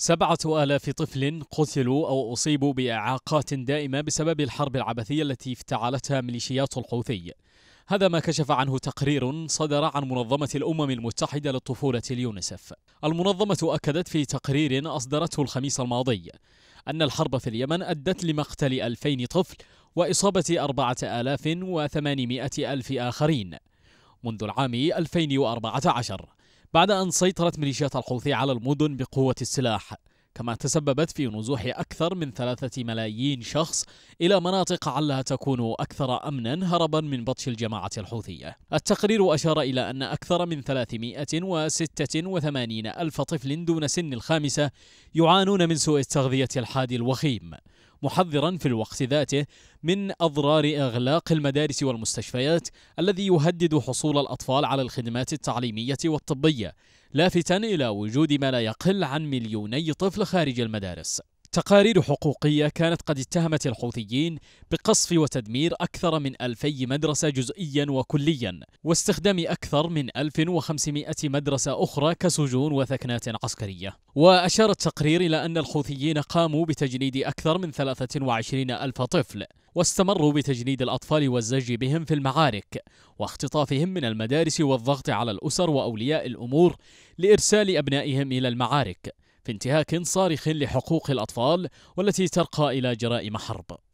سبعة آلاف طفل قتلوا أو أصيبوا بإعاقات دائمة بسبب الحرب العبثية التي افتعلتها ميليشيات الحوثي هذا ما كشف عنه تقرير صدر عن منظمة الأمم المتحدة للطفولة اليونسف المنظمة أكدت في تقرير أصدرته الخميس الماضي أن الحرب في اليمن أدت لمقتل 2000 طفل وإصابة 4800 ألف آخرين منذ العام 2014 بعد أن سيطرت ميليشيات الحوثي على المدن بقوة السلاح كما تسببت في نزوح أكثر من ثلاثة ملايين شخص إلى مناطق علها تكون أكثر أمنا هربا من بطش الجماعة الحوثية التقرير أشار إلى أن أكثر من 386 ألف طفل دون سن الخامسة يعانون من سوء التغذية الحاد الوخيم محذرا في الوقت ذاته من أضرار إغلاق المدارس والمستشفيات الذي يهدد حصول الأطفال على الخدمات التعليمية والطبية لافتا إلى وجود ما لا يقل عن مليوني طفل خارج المدارس تقارير حقوقية كانت قد اتهمت الحوثيين بقصف وتدمير أكثر من 2000 مدرسة جزئيا وكليا واستخدام أكثر من 1500 مدرسة أخرى كسجون وثكنات عسكرية وأشار التقرير إلى أن الحوثيين قاموا بتجنيد أكثر من 23 ألف طفل واستمروا بتجنيد الأطفال والزج بهم في المعارك واختطافهم من المدارس والضغط على الأسر وأولياء الأمور لإرسال أبنائهم إلى المعارك في انتهاك صارخ لحقوق الأطفال والتي ترقى إلى جرائم حرب